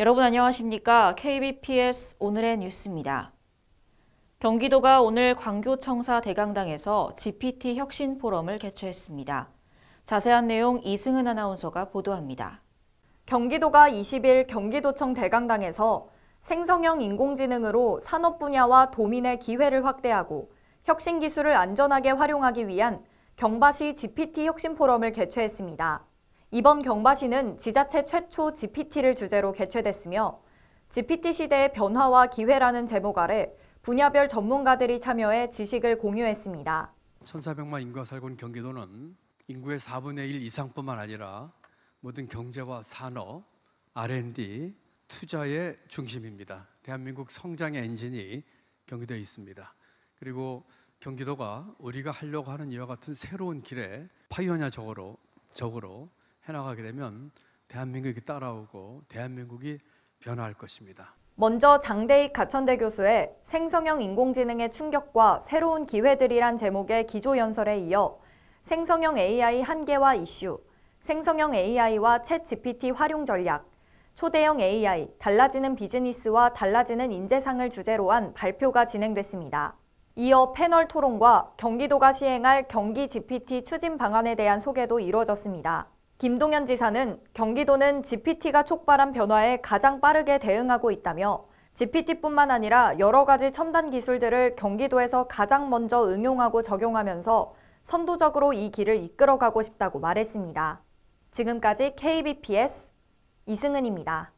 여러분 안녕하십니까? KBPS 오늘의 뉴스입니다. 경기도가 오늘 광교청사 대강당에서 GPT 혁신 포럼을 개최했습니다. 자세한 내용 이승은 아나운서가 보도합니다. 경기도가 20일 경기도청 대강당에서 생성형 인공지능으로 산업 분야와 도민의 기회를 확대하고 혁신 기술을 안전하게 활용하기 위한 경바시 GPT 혁신 포럼을 개최했습니다. 이번 경바시는 지자체 최초 GPT를 주제로 개최됐으며 GPT 시대의 변화와 기회라는 제목 아래 분야별 전문가들이 참여해 지식을 공유했습니다. 1,400만 인구가 살고 있는 경기도는 인구의 4분의 1 이상뿐만 아니라 모든 경제와 산업, R&D, 투자의 중심입니다. 대한민국 성장의 엔진이 경기도에 있습니다. 그리고 경기도가 우리가 하려고 하는 이와 같은 새로운 길에 파이어냐적으로 적으로 해나가게 되면 대한민국이 따라오고 대한민국이 변화할 것입니다. 먼저 장대익 가천대 교수의 생성형 인공지능의 충격과 새로운 기회들이란 제목의 기조연설에 이어 생성형 AI 한계와 이슈, 생성형 AI와 챗 GPT 활용 전략, 초대형 AI, 달라지는 비즈니스와 달라지는 인재상을 주제로 한 발표가 진행됐습니다. 이어 패널 토론과 경기도가 시행할 경기 GPT 추진 방안에 대한 소개도 이루어졌습니다. 김동현 지사는 경기도는 GPT가 촉발한 변화에 가장 빠르게 대응하고 있다며 GPT뿐만 아니라 여러 가지 첨단 기술들을 경기도에서 가장 먼저 응용하고 적용하면서 선도적으로 이 길을 이끌어가고 싶다고 말했습니다. 지금까지 KBPS 이승은입니다.